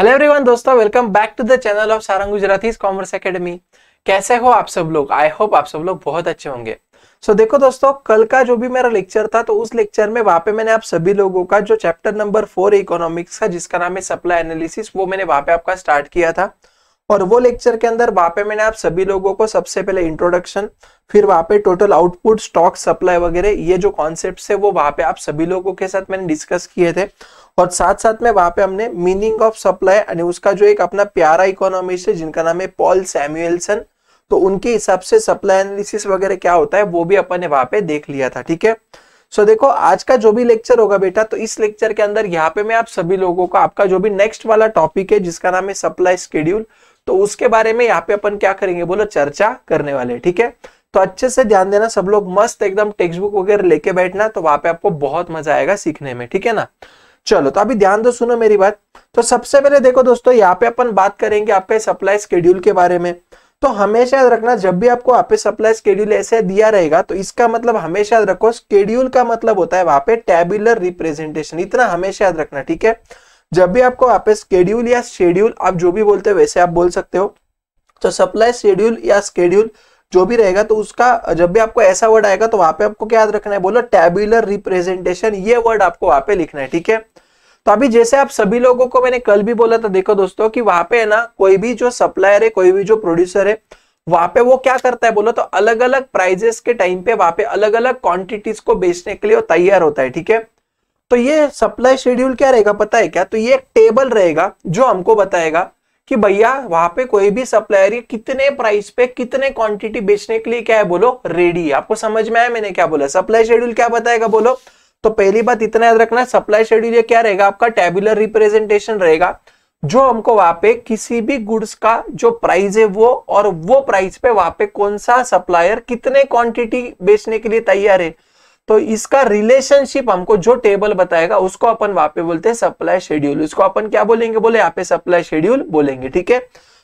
hello everyone दोस्तों welcome back to the channel of Sarang Gujarati commerce academy कैसे हो आप सब लोग आई होप आप सब लोग बहुत अच्छे होंगे सो so, देखो दोस्तों कल का जो भी मेरा लेक्चर था तो उस लेक्चर में वहां पे मैंने आप सभी लोगों का जो चैप्टर नंबर फोर इकोनॉमिक्स का जिसका नाम है सप्लाई एनालिसिस वो मैंने वहां पे आपका स्टार्ट किया था और वो लेक्चर के अंदर वहां पे मैंने आप सभी लोगों को सबसे पहले इंट्रोडक्शन फिर वहां पे टोटल आउटपुट स्टॉक सप्लाई वगैरह ये जो कॉन्सेप्ट है वो वहां पे आप सभी लोगों के साथ मैंने डिस्कस किए थे और साथ साथ में वहां पे हमने मीनिंग ऑफ सप्लाई यानी उसका जो एक अपना प्यारा इकोनॉमिस्ट है जिनका नाम है पॉल सैम्यूएलसन तो उनके हिसाब से सप्लाई एनालिसिस वगैरह क्या होता है वो भी अपन ने वहां पे देख लिया था ठीक है सो देखो आज का जो भी लेक्चर होगा बेटा तो इस लेक्चर के अंदर यहाँ पे मैं आप सभी लोगों को आपका जो भी नेक्स्ट वाला टॉपिक है जिसका नाम है सप्लाई स्केड्यूल तो उसके बारे में यहाँ पे अपन क्या करेंगे बोलो चर्चा करने वाले ठीक है तो अच्छे से ध्यान देना सब लोग मस्त एकदम टेक्स्ट बुक वगैरह लेके बैठना तो वहां पे आपको बहुत मजा आएगा सीखने में ठीक है ना चलो तो अभी ध्यान दो तो सुनो मेरी बात तो सबसे पहले देखो दोस्तों यहाँ पे अपन बात करेंगे आपके सप्लाई स्केड्यूल के बारे में तो हमेशा याद रखना जब भी आपको आपके सप्लाई स्केड्यूल ऐसे दिया रहेगा तो इसका मतलब हमेशा याद रखो स्केड्यूल का मतलब होता है वहां पे टेबुलर रिप्रेजेंटेशन इतना हमेशा याद रखना ठीक है जब भी आपको पे स्केड्यूल या शेड्यूल आप जो भी बोलते हो वैसे आप बोल सकते हो तो सप्लाई शेड्यूल या स्केड्यूल जो भी रहेगा तो उसका जब भी आपको ऐसा वर्ड आएगा तो वहां पे आपको क्या याद रखना है बोलो टेबुलर रिप्रेजेंटेशन ये वर्ड आपको वहां पे लिखना है ठीक है तो अभी जैसे आप सभी लोगों को मैंने कल भी बोला था देखो दोस्तों कि वहां पे है ना कोई भी जो सप्लायर है कोई भी जो प्रोड्यूसर है वहां पे वो क्या करता है बोलो तो अलग अलग प्राइजेस के टाइम पे वहां पे अलग अलग क्वांटिटीज को बेचने के लिए वो तैयार होता है ठीक है तो ये सप्लाई शेड्यूल क्या रहेगा पता है क्या तो ये एक टेबल रहेगा जो हमको बताएगा कि भैया वहां पे कोई भी सप्लायर कितने प्राइस पे कितने क्वांटिटी बेचने के लिए क्या है बोलो रेडी है आपको समझ में आया मैंने क्या बोला सप्लाई शेड्यूल क्या बताएगा बोलो तो पहली बात इतना याद रखना सप्लाई शेड्यूल ये क्या रहेगा आपका टेबुलर रिप्रेजेंटेशन रहेगा जो हमको वहां पे किसी भी गुड्स का जो प्राइस है वो और वो प्राइस पे वहां पे कौन सा सप्लायर कितने क्वांटिटी बेचने के लिए तैयार है तो इसका रिलेशनशिप हमको जो टेबल बताएगा उसको अपन वहां पे बोलते हैं सप्लाई शेड्यूल इसको अपन क्या बोलेंगे बोले यहाँ पे सप्लाई शेड्यूल बोलेंगे ठीक है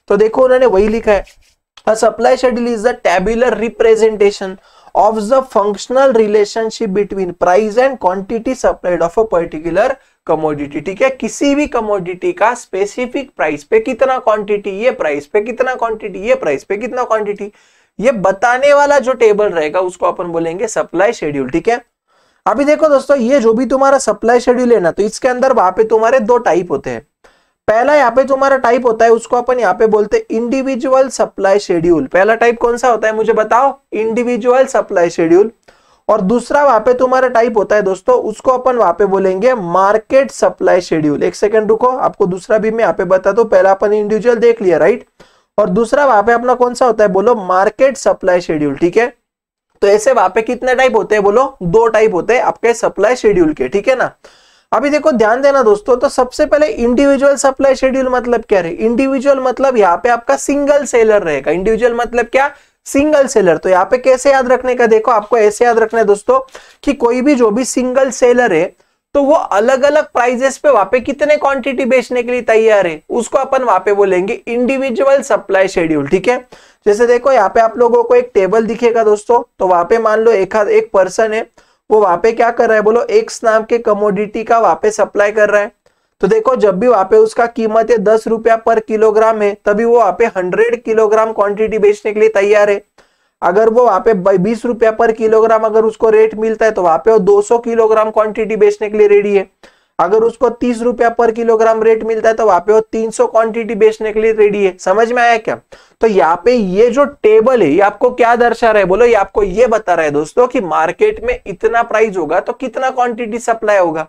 तो देखो उन्होंने वही लिखा है supply schedule is the tabular representation of the functional relationship between price and quantity supplied of a particular commodity ठीक है किसी भी कमोडिटी का स्पेसिफिक प्राइस पे कितना क्वांटिटी ये प्राइस पे कितना क्वांटिटी ये प्राइस पे कितना क्वांटिटी ये बताने वाला जो टेबल रहेगा उसको अपन बोलेंगे सप्लाई शेड्यूल ठीक है अभी देखो दोस्तों ये जो भी तुम्हारा सप्लाई शेड्यूल है ना तो इसके अंदर वहां पे तुम्हारे दो टाइप होते हैं पहला यहाँ पे तुम्हारा टाइप होता है उसको अपन यहाँ पे बोलते हैं इंडिविजुअल सप्लाई शेड्यूल पहला टाइप कौन सा होता है मुझे बताओ इंडिविजुअल सप्लाई शेड्यूल और दूसरा वहां पे तुम्हारा टाइप होता है दोस्तों उसको अपन वहां पे बोलेंगे मार्केट सप्लाई शेड्यूल एक सेकंड रुको आपको दूसरा भी मैं यहाँ पे बता दो पहला अपन इंडिविजुअल देख लिया राइट और दूसरा वहां पे अपना कौन सा होता है बोलो मार्केट सप्लाई शेड्यूल ठीक है तो ऐसे वहां पे कितने टाइप होते हैं बोलो दो टाइप होते हैं आपके सप्लाई शेड्यूल के ठीक है ना अभी देखो ध्यान देना दोस्तों तो सबसे पहले इंडिविजुअल सप्लाई शेड्यूल मतलब क्या है इंडिविजुअल मतलब यहाँ पे आपका सिंगल सेलर रहेगा इंडिविजुअल मतलब क्या सिंगल सेलर तो यहाँ पे कैसे याद रखने का देखो आपको ऐसे याद रखना है दोस्तों कि कोई भी जो भी सिंगल सेलर है तो वो अलग अलग प्राइजेस पे वहां पे कितने क्वांटिटी बेचने के लिए तैयार है उसको अपन वहां पे बोलेंगे इंडिविजुअल सप्लाई शेड्यूल ठीक है जैसे देखो यहाँ पे आप लोगों को एक टेबल दिखेगा दोस्तों तो वहां पे मान लो एक एक पर्सन है वो वहां पे क्या कर रहा है बोलो एक नाम के कमोडिटी का वहां पे सप्लाई कर रहा है तो देखो जब भी वहां पे उसका कीमत है दस रुपया पर किलोग्राम है तभी वो वहां पे हंड्रेड किलोग्राम क्वांटिटी बेचने के लिए तैयार है अगर वो वहां पे बीस रुपया पर किलोग्राम अगर उसको रेट मिलता है तो वहां पे वो 200 किलोग्राम क्वांटिटी बेचने के लिए रेडी है अगर उसको तीस रुपया पर किलोग्राम रेट मिलता है तो वहां पे वो 300 क्वांटिटी बेचने के लिए रेडी है समझ में आया क्या तो यहाँ पे ये जो टेबल है ये आपको क्या दर्शा रहा है बोलो ये आपको ये बता रहा है दोस्तों की मार्केट में इतना प्राइस होगा तो कितना क्वांटिटी सप्लाई होगा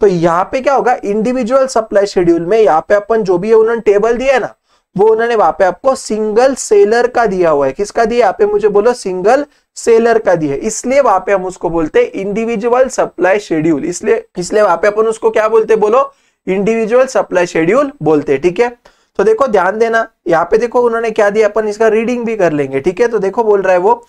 तो यहाँ पे क्या होगा इंडिविजुअल सप्लाई शेड्यूल में यहाँ पे अपन जो भी है उन्होंने टेबल दिया है ना वो उन्होंने वहां पे आपको सिंगल सेलर का दिया हुआ है किसका दिया यहाँ पे मुझे बोलो सिंगल सेलर का दिया है इसलिए वहां पे हम उसको बोलते हैं इंडिविजुअल सप्लाई शेड्यूल इसलिए इसलिए वहां पे अपन उसको क्या बोलते बोलो इंडिविजुअल सप्लाई शेड्यूल बोलते हैं ठीक है तो देखो ध्यान देना यहाँ पे देखो उन्होंने क्या दिया अपन इसका रीडिंग भी कर लेंगे ठीक है तो देखो बोल रहा है वो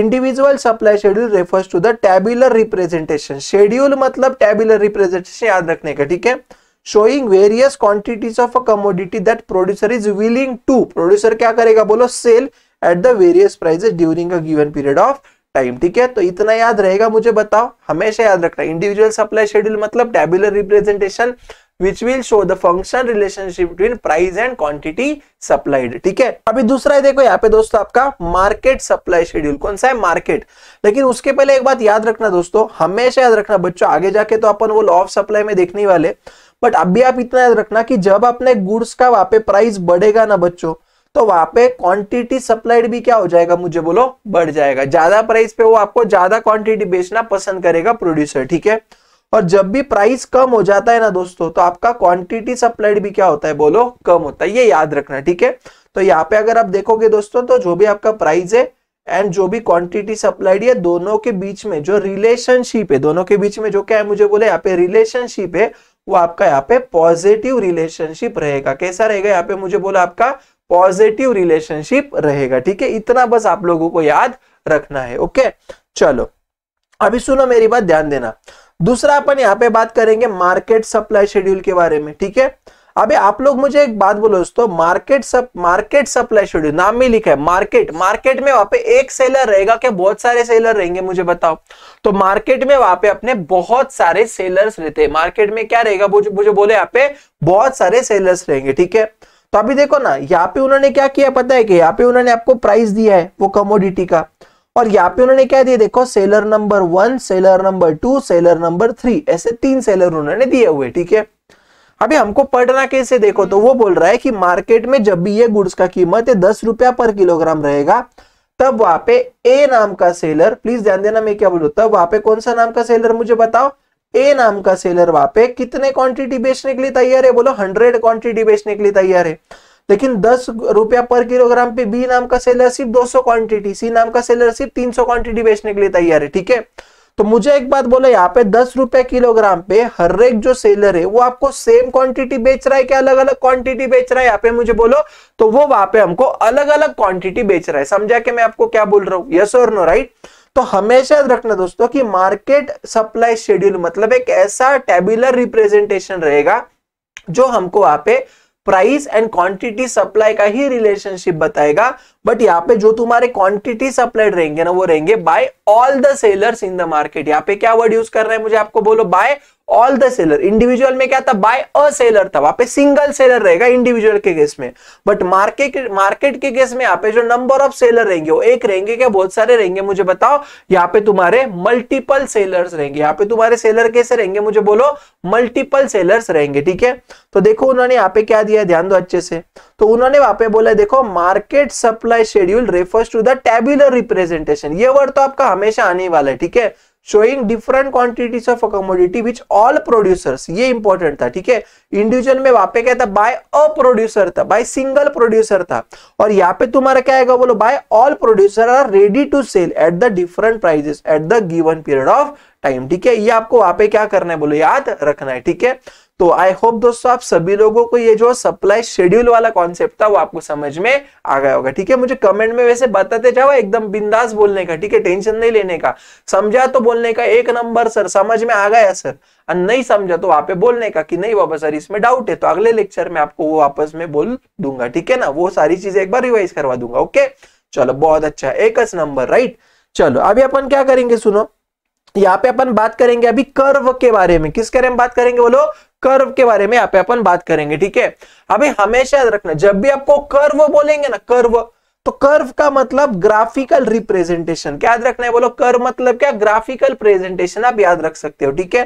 individual supply schedule refers to the tabular representation schedule मतलब टेबुलर रिप्रेजेंटेशन याद रखने का ठीक है showing various quantities of a commodity that producer is willing to producer क्या करेगा बोलो sell at the various prices during a given period of time ठीक है तो इतना याद रहेगा मुझे बताओ हमेशा याद रखना इंडिविजुअल सप्लाई शेड्यूल मतलब tabular representation which will show the function relationship between price and quantity supplied ठीक है अभी दूसरा है देखो यहाँ पे दोस्तों आपका मार्केट सप्लाई शेड्यूल कौन सा है मार्केट लेकिन उसके पहले एक बात याद रखना दोस्तों हमेशा याद रखना बच्चों आगे जाके तो अपन वो लॉ ऑफ सप्लाई में देखने वाले बट अभी आप इतना याद रखना कि जब अपने गुड्स का वहां पे प्राइस बढ़ेगा ना बच्चों तो वहां पे क्वांटिटी सप्लाइड भी क्या हो जाएगा मुझे बोलो बढ़ जाएगा ज्यादा प्राइस पे वो आपको ज्यादा क्वांटिटी बेचना पसंद करेगा प्रोड्यूसर ठीक है और जब भी प्राइस कम हो जाता है ना दोस्तों तो आपका क्वांटिटी सप्लाइड भी क्या होता है बोलो कम होता है ये याद रखना ठीक है तो यहाँ पे अगर आप देखोगे दोस्तों तो जो भी आपका प्राइस है एंड जो भी क्वांटिटी सप्लाइड है दोनों के बीच में जो रिलेशनशिप है दोनों के बीच में जो क्या है मुझे बोले यहाँ पे रिलेशनशिप है वो आपका यहाँ पे पॉजिटिव रिलेशनशिप रहेगा कैसा रहेगा यहाँ पे मुझे बोला आपका पॉजिटिव रिलेशनशिप रहेगा ठीक है इतना बस आप लोगों को याद रखना है ओके चलो अभी सुनो मेरी बात ध्यान देना दूसरा अपन यहाँ पे बात करेंगे मार्केट सप्लाई शेड्यूल के बारे में ठीक है अबे आप लोग मुझे एक बात बोलो दोस्तों मार्केट सब मार्केट सप्लाई शेड्यूल नाम में लिखा है मार्केट मार्केट में वहां पे एक सेलर रहेगा क्या बहुत सारे सेलर रहेंगे मुझे बताओ तो मार्केट में वहां पे अपने बहुत सारे सेलर्स रहते हैं मार्केट में क्या रहेगा मुझे मुझे बोले यहाँ पे बहुत सारे सेलर्स रहेंगे ठीक है तो अभी देखो ना यहाँ पे उन्होंने क्या किया पता है कि यहाँ पे उन्होंने आपको प्राइस दिया है वो कमोडिटी का और यहाँ पे उन्होंने क्या दिया देखो seller number one seller number two seller number three ऐसे तीन सेलर उन्होंने दिए हुए ठीक है अभी हमको पढ़ना कैसे देखो तो वो बोल रहा है कि मार्केट में जब भी ये गुड्स का कीमत है दस रुपया पर किलोग्राम रहेगा तब वहां पे ए नाम का सेलर प्लीज ध्यान देना मैं क्या बोलू तब वहां पे कौन सा नाम का सेलर मुझे बताओ ए नाम का सेलर वहां पे कितने क्वांटिटी बेचने के लिए तैयार है बोलो हंड्रेड क्वांटिटी बेचने के लिए तैयार है लेकिन दस रुपया पर किलोग्राम पे बी नाम का सेलर सिर्फ सौ क्वांटिटी सी नाम का सेलर सिर्फ सौ क्वांटिटी बेचने के लिए तैयार है ठीक है तो मुझे एक बात बोलो यहाँ पे दस रुपए किलोग्राम पे हर एक जो सेलर है वो आपको सेम क्वांटिटी बेच रहा है क्या अलग अलग क्वांटिटी बेच रहा है यहाँ पे मुझे बोलो तो वो वहां पे हमको अलग अलग क्वांटिटी बेच रहा है समझा के मैं आपको क्या बोल रहा हूँ यस और नो राइट तो हमेशा याद रखना दोस्तों की मार्केट सप्लाई शेड्यूल मतलब एक ऐसा टेबुलर रिप्रेजेंटेशन रहेगा जो हमको वहां पे प्राइस एंड क्वांटिटी सप्लाई का ही रिलेशनशिप बताएगा बट यहाँ पे जो तुम्हारे क्वांटिटी सप्लाइड रहेंगे ना वो रहेंगे by all the sellers in the market यहाँ पे क्या वर्ड यूज कर रहे हैं मुझे आपको बोलो by all the seller individual में क्या था बाय अ सेलर था वहां पे सिंगल सेलर रहेगा इंडिविजुअल के केस में बट मार्केट मार्केट के केस में यहाँ पे जो नंबर ऑफ सेलर रहेंगे वो एक रहेंगे क्या बहुत सारे रहेंगे मुझे बताओ यहाँ पे तुम्हारे मल्टीपल सेलर्स रहेंगे यहाँ पे तुम्हारे सेलर कैसे रहेंगे मुझे बोलो मल्टीपल सेलर्स रहेंगे ठीक है तो देखो उन्होंने यहाँ पे क्या दिया ध्यान दो अच्छे से तो उन्होंने वहां पे बोला देखो market supply schedule refers to the tabular representation ये वर्ड तो आपका हमेशा आने वाला है ठीक है showing different quantities of commodity which all producers ये इंपॉर्टेंट था ठीक है इंडिविजुअल में वहां पे क्या था बाय अ प्रोड्यूसर था बाय सिंगल प्रोड्यूसर था और यहाँ पे तुम्हारा क्या है बोलो by all producer are ready to sell at the different prices at the given period of time ठीक है ये आपको वहां पे क्या करना है बोलो याद रखना है ठीक है तो आई होप दोस्तों आप सभी लोगों को ये जो सप्लाई शेड्यूल वाला कॉन्सेप्ट था वो आपको समझ में आ गया होगा ठीक है मुझे कमेंट में वैसे बताते जाओ एकदम बिंदास बोलने का ठीक है टेंशन नहीं लेने का समझा तो बोलने का एक नंबर सर समझ में आ गया सर और नहीं समझा तो वहां पे बोलने का कि नहीं बाबा सर इसमें डाउट है तो अगले लेक्चर में आपको वो वापस में बोल दूंगा ठीक है ना वो सारी चीजें एक बार रिवाइज करवा दूंगा ओके चलो बहुत अच्छा एक नंबर राइट चलो अभी अपन क्या करेंगे सुनो यहाँ पे अपन बात करेंगे अभी कर्व के बारे में किसके बारे में बात करेंगे बोलो कर्व के बारे में यहाँ पे अपन बात करेंगे ठीक है अभी हमेशा याद रखना जब भी आपको कर्व बोलेंगे ना कर्व तो कर्व का मतलब ग्राफिकल रिप्रेजेंटेशन क्या याद रखना है बोलो कर्व मतलब क्या ग्राफिकल प्रेजेंटेशन आप याद रख सकते हो ठीक है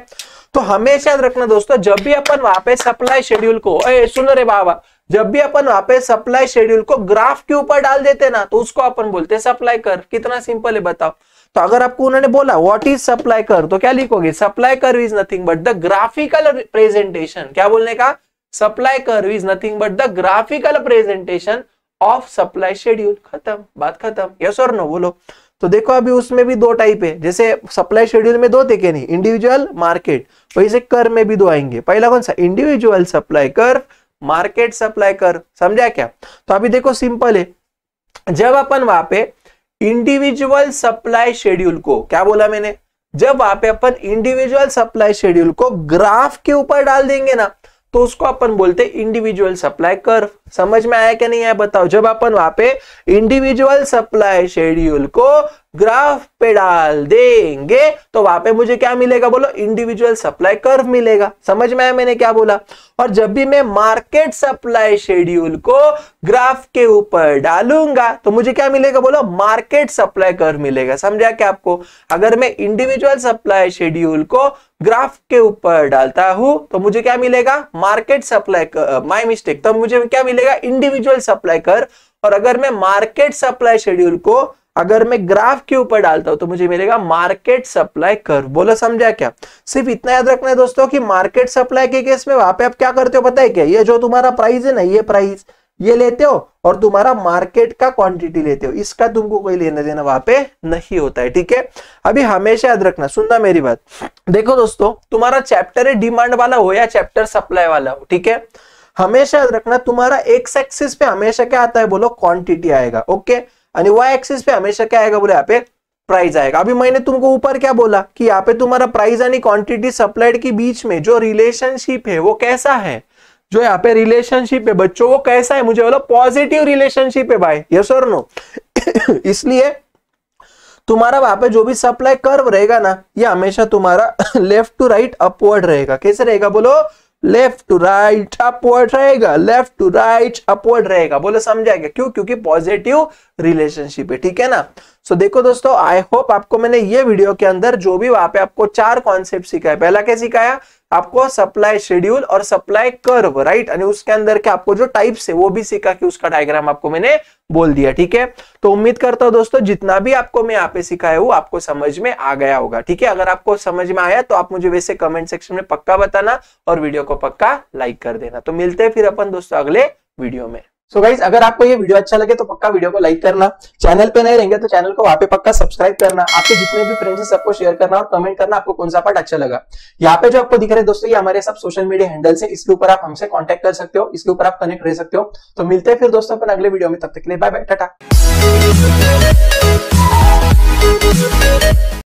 तो हमेशा याद रखना दोस्तों जब भी अपन वापस सप्लाई शेड्यूल को ए, सुन रहे बाबा जब भी अपन वापस सप्लाई शेड्यूल को ग्राफ के ऊपर डाल देते ना तो उसको अपन बोलते हैं सप्लाई कर कितना सिंपल है बताओ तो अगर आपको उन्होंने बोला व्हाट इज सप्लाई कर तो क्या लिखोगे supply curve is nothing but the graphical presentation क्या बोलने का supply curve is nothing but the graphical presentation of supply schedule खत्म बात खत्म यस और नो बोलो तो देखो अभी उसमें भी दो टाइप है जैसे सप्लाई शेड्यूल में दो थे के नहीं इंडिविजुअल मार्केट वैसे कर में भी दो आएंगे पहला कौन सा individual supply curve market supply curve समझा क्या तो अभी देखो सिंपल है जब अपन वहां पे इंडिविजुअल सप्लाई शेड्यूल को क्या बोला मैंने जब वहां पे अपन इंडिविजुअल सप्लाई शेड्यूल को ग्राफ के ऊपर डाल देंगे ना तो उसको अपन बोलते इंडिविजुअल सप्लाई कर्व समझ में आया क्या नहीं आया बताओ जब अपन वहां पे इंडिविजुअल सप्लाई शेड्यूल को ग्राफ पे डाल देंगे तो वहां पे मुझे क्या मिलेगा बोलो इंडिविजुअल सप्लाई कर्व मिलेगा समझ में आया मैंने क्या बोला और जब भी मैं मार्केट सप्लाई शेड्यूल को ग्राफ के ऊपर डालूंगा तो मुझे क्या मिलेगा बोलो मार्केट सप्लाई कर्व मिलेगा समझा क्या आपको अगर मैं इंडिविजुअल सप्लाई शेड्यूल को ग्राफ के ऊपर डालता हूं तो मुझे क्या मिलेगा मार्केट सप्लाई माई मिस्टेक तो मुझे क्या मिलेगा मिलेगा इंडिविजुअल सप्लाई कर और अगर मैं मार्केट सप्लाई शेड्यूल को अगर मैं ग्राफ के ऊपर डालता हूं तो मुझे मिलेगा मार्केट सप्लाई कर बोलो समझा क्या सिर्फ इतना याद रखना है दोस्तों कि मार्केट सप्लाई के केस में वहां पे आप क्या करते हो पता है क्या ये जो तुम्हारा प्राइस है ना ये प्राइस ये लेते हो और तुम्हारा मार्केट का क्वांटिटी लेते हो इसका तुमको कोई लेना देना वहां पे नहीं होता है ठीक है अभी हमेशा याद रखना सुनना मेरी बात देखो दोस्तों तुम्हारा चैप्टर है डिमांड वाला हो या चैप्टर सप्लाई वाला हो ठीक है हमेशा याद रखना तुम्हारा एक्स एक्सिस पे हमेशा क्या आता है बोलो क्वांटिटी आएगा ओके वाई एक्सिस पे हमेशा क्या आएगा बोले यहाँ पे प्राइस आएगा अभी मैंने तुमको ऊपर क्या बोला कि यहाँ पे तुम्हारा प्राइस यानी क्वांटिटी सप्लाइड के बीच में जो रिलेशनशिप है वो कैसा है जो यहाँ पे रिलेशनशिप है बच्चों वो कैसा है मुझे बोला पॉजिटिव रिलेशनशिप है भाई यस और नो इसलिए तुम्हारा वहां पे जो भी सप्लाई कर्व रहेगा ना ये हमेशा तुम्हारा लेफ्ट टू राइट अपवर्ड रहेगा कैसे रहेगा बोलो लेफ्ट टू राइट अपवर्ड रहेगा लेफ्ट टू राइट अपवर्ड रहेगा बोले समझ आएगा क्यों क्योंकि पॉजिटिव रिलेशनशिप है ठीक है ना सो देखो दोस्तों आई होप आपको मैंने ये वीडियो के अंदर जो भी वहां पे आपको चार कॉन्सेप्ट सिखाया पहला क्या सिखाया आपको सप्लाई शेड्यूल और सप्लाई कर्व राइट और उसके अंदर के आपको जो टाइप्स है वो भी सीखा कि उसका डायग्राम आपको मैंने बोल दिया ठीक है तो उम्मीद करता हूं दोस्तों जितना भी आपको मैं यहाँ पे सिखाया हूँ आपको समझ में आ गया होगा ठीक है अगर आपको समझ में आया तो आप मुझे वैसे कमेंट सेक्शन में पक्का बताना और वीडियो को पक्का लाइक कर देना तो मिलते हैं फिर अपन दोस्तों अगले वीडियो में सो so गाइज अगर आपको ये वीडियो अच्छा लगे तो पक्का वीडियो को लाइक करना चैनल पे नहीं रहेंगे तो चैनल को वहां पे पक्का सब्सक्राइब करना आपके जितने भी फ्रेंड्स सबको शेयर करना और कमेंट करना आपको कौन सा पार्ट अच्छा लगा यहाँ पे जो आपको दिख रहे दोस्तों ये हमारे सब सोशल मीडिया हैंडल्स है इसके ऊपर आप हमसे कॉन्टेक्ट कर सकते हो इसके ऊपर आप कनेक्ट रह सकते हो तो मिलते हैं फिर दोस्तों अपन अगले वीडियो में तब तक के लिए बाय बाय टाटा